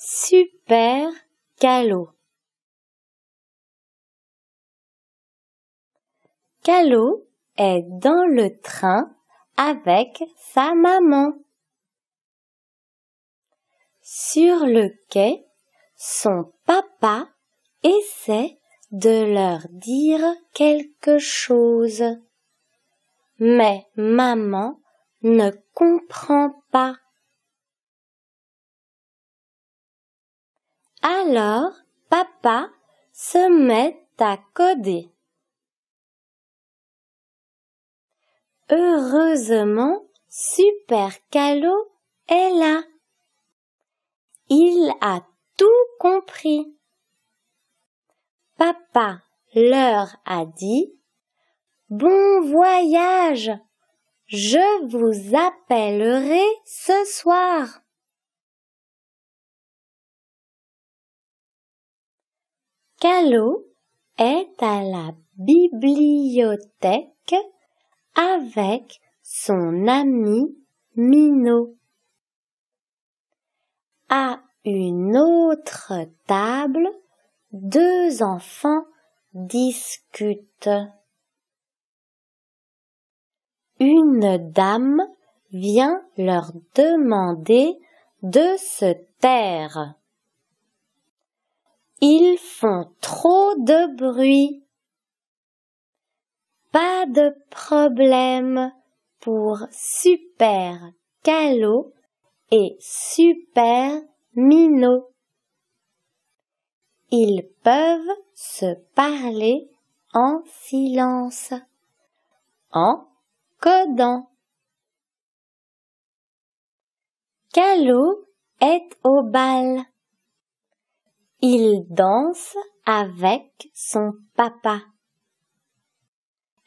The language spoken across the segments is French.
super Calot Calot est dans le train avec sa maman. Sur le quai, son papa essaie de leur dire quelque chose. Mais maman ne comprend pas. Alors, papa se met à coder. Heureusement, Super Calo est là. Il a tout compris. Papa leur a dit Bon voyage, je vous appellerai ce soir. Calo est à la bibliothèque avec son ami Minot. À une autre table, deux enfants discutent. Une dame vient leur demander de se taire. Ils font trop de bruit. Pas de problème pour Super Calo et Super Mino. Ils peuvent se parler en silence, en codant. Calo est au bal. Il danse avec son papa.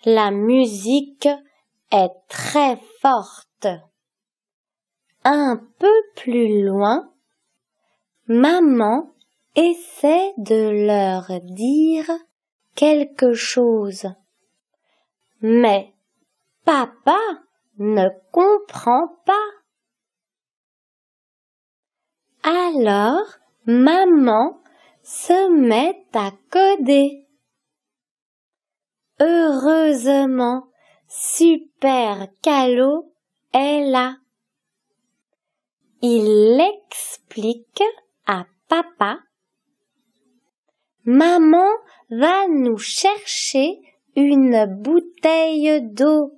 La musique est très forte. Un peu plus loin, maman essaie de leur dire quelque chose. Mais papa ne comprend pas. Alors, maman se met à coder. Heureusement, Super Calo est là. Il explique à papa. Maman va nous chercher une bouteille d'eau.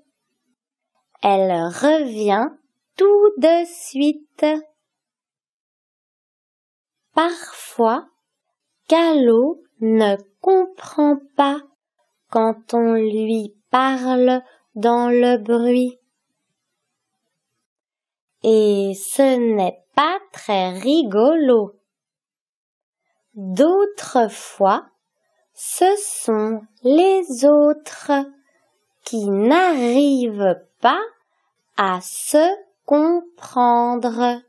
Elle revient tout de suite. Parfois, Calot ne comprend pas quand on lui parle dans le bruit. Et ce n'est pas très rigolo. D'autres fois, ce sont les autres qui n'arrivent pas à se comprendre.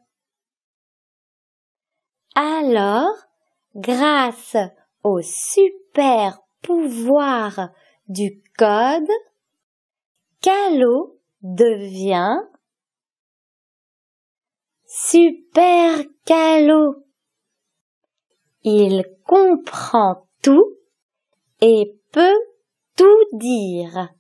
Alors, grâce au super pouvoir du code, Calo devient Super Calo. Il comprend tout et peut tout dire.